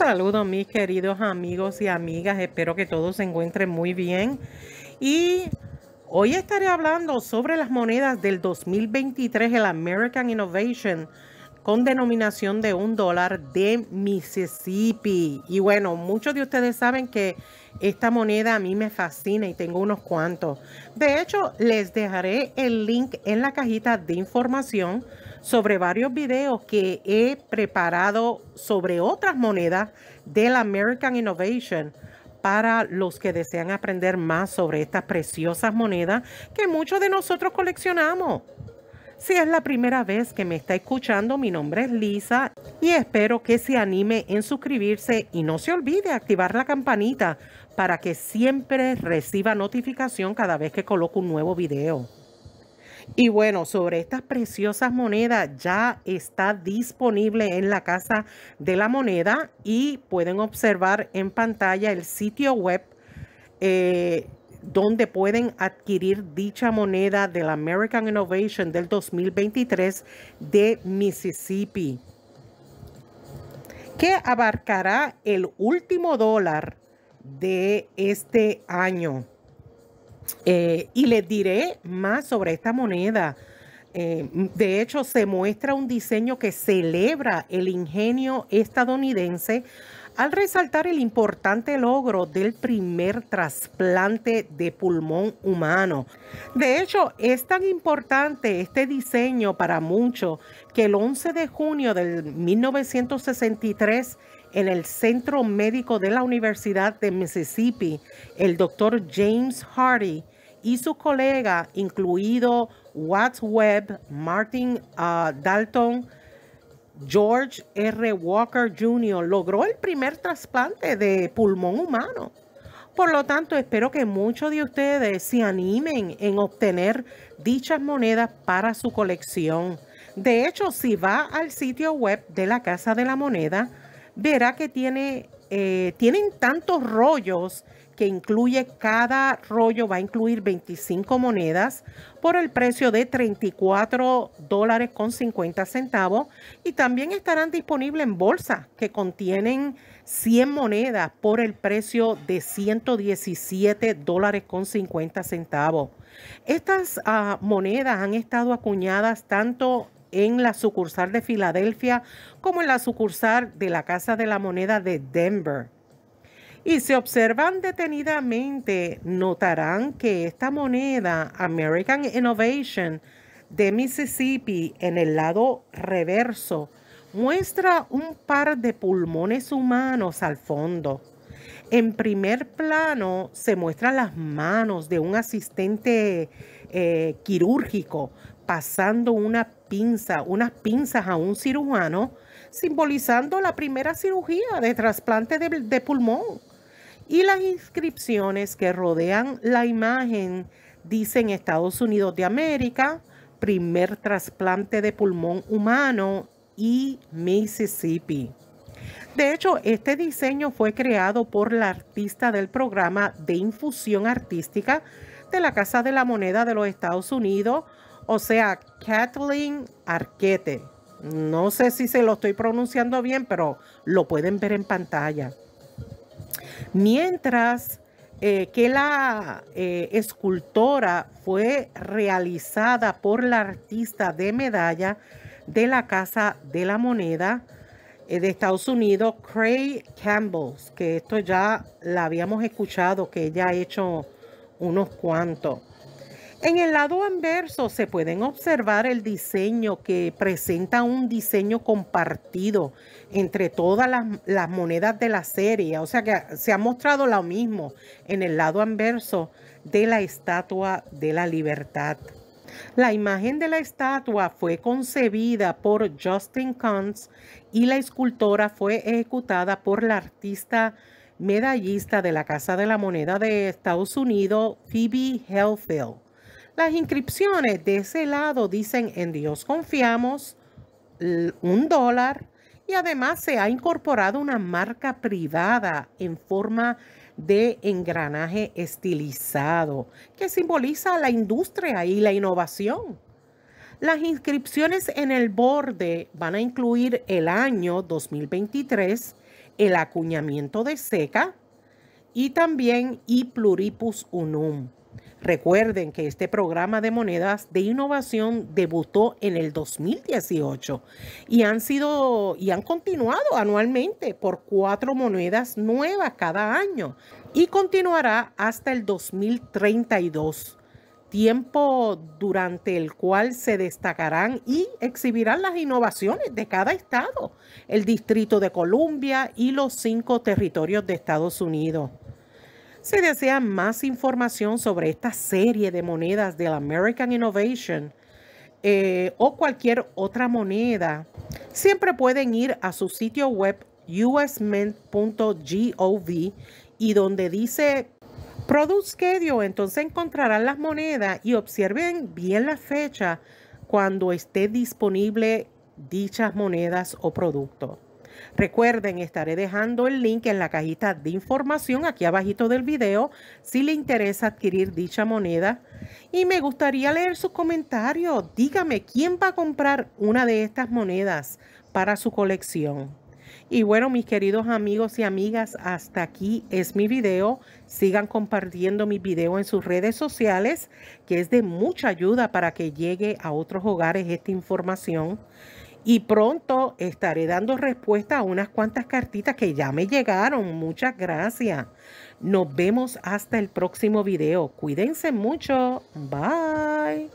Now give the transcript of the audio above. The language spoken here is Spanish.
Saludos mis queridos amigos y amigas, espero que todos se encuentren muy bien. Y hoy estaré hablando sobre las monedas del 2023, el American Innovation, con denominación de un dólar de Mississippi. Y bueno, muchos de ustedes saben que esta moneda a mí me fascina y tengo unos cuantos. De hecho, les dejaré el link en la cajita de información sobre varios videos que he preparado sobre otras monedas de la American Innovation para los que desean aprender más sobre estas preciosas monedas que muchos de nosotros coleccionamos. Si es la primera vez que me está escuchando, mi nombre es Lisa y espero que se anime en suscribirse y no se olvide activar la campanita para que siempre reciba notificación cada vez que coloco un nuevo video. Y bueno, sobre estas preciosas monedas ya está disponible en la Casa de la Moneda y pueden observar en pantalla el sitio web eh, donde pueden adquirir dicha moneda de la American Innovation del 2023 de Mississippi, que abarcará el último dólar de este año. Eh, y les diré más sobre esta moneda. Eh, de hecho, se muestra un diseño que celebra el ingenio estadounidense al resaltar el importante logro del primer trasplante de pulmón humano. De hecho, es tan importante este diseño para muchos que el 11 de junio de 1963 en el Centro Médico de la Universidad de Mississippi, el doctor James Hardy y su colega, incluido Watts Webb, Martin ah, Dalton, George R. Walker Jr. logró el primer trasplante de pulmón humano. Por lo tanto, espero que muchos de ustedes se animen en obtener dichas monedas para su colección. De hecho, si va al sitio web de la Casa de la Moneda, verá que tiene, eh, tienen tantos rollos que incluye cada rollo, va a incluir 25 monedas por el precio de 34 dólares con 50 centavos. Y también estarán disponibles en bolsa, que contienen 100 monedas por el precio de 117 dólares con 50 centavos. Estas ah, monedas han estado acuñadas tanto en la sucursal de Filadelfia como en la sucursal de la Casa de la Moneda de Denver. Y si observan detenidamente, notarán que esta moneda American Innovation de Mississippi en el lado reverso muestra un par de pulmones humanos al fondo. En primer plano se muestran las manos de un asistente eh, quirúrgico pasando una pinza, unas pinzas a un cirujano, simbolizando la primera cirugía de trasplante de pulmón y las inscripciones que rodean la imagen dicen Estados Unidos de América, primer trasplante de pulmón humano y Mississippi. De hecho, este diseño fue creado por la artista del programa de infusión artística de la Casa de la Moneda de los Estados Unidos, o sea, Kathleen Arquete. No sé si se lo estoy pronunciando bien, pero lo pueden ver en pantalla. Mientras eh, que la eh, escultora fue realizada por la artista de medalla de la Casa de la Moneda eh, de Estados Unidos, Craig Campbell, que esto ya la habíamos escuchado, que ella ha hecho unos cuantos. En el lado anverso se pueden observar el diseño que presenta un diseño compartido entre todas las, monedas de la serie. O sea que se ha mostrado lo mismo en el lado anverso de la Estatua de la Libertad. La imagen de la estatua fue concebida por Justin Kuntz y la escultora fue ejecutada por la artista medallista de la Casa de la Moneda de Estados Unidos, Phoebe Helfield. Las inscripciones de ese lado dicen en Dios confiamos, un dólar, y además se ha incorporado una marca privada en forma de engranaje estilizado que simboliza la industria y la innovación. Las inscripciones en el borde van a incluir el año 2023, el acuñamiento de seca y también y pluripus unum. Recuerden que este programa de monedas de innovación debutó en el 2018 y han sido y han continuado anualmente por cuatro monedas nuevas cada año y continuará hasta el 2032 tiempo durante el cual se destacarán y exhibirán las innovaciones de cada estado, el Distrito de Columbia y los cinco territorios de Estados Unidos. Si desean más información sobre esta serie de monedas la American Innovation eh, o cualquier otra moneda, siempre pueden ir a su sitio web usmint.gov y donde dice Product Schedule, entonces encontrarán las monedas y observen bien la fecha cuando esté disponible dichas monedas o productos. Recuerden, estaré dejando el link en la cajita de información aquí abajito del video si le interesa adquirir dicha moneda. Y me gustaría leer sus comentarios. Dígame, ¿quién va a comprar una de estas monedas para su colección? Y bueno, mis queridos amigos y amigas, hasta aquí es mi video. Sigan compartiendo mi video en sus redes sociales, que es de mucha ayuda para que llegue a otros hogares esta información. Y pronto estaré dando respuesta a unas cuantas cartitas que ya me llegaron. Muchas gracias. Nos vemos hasta el próximo video. Cuídense mucho. Bye.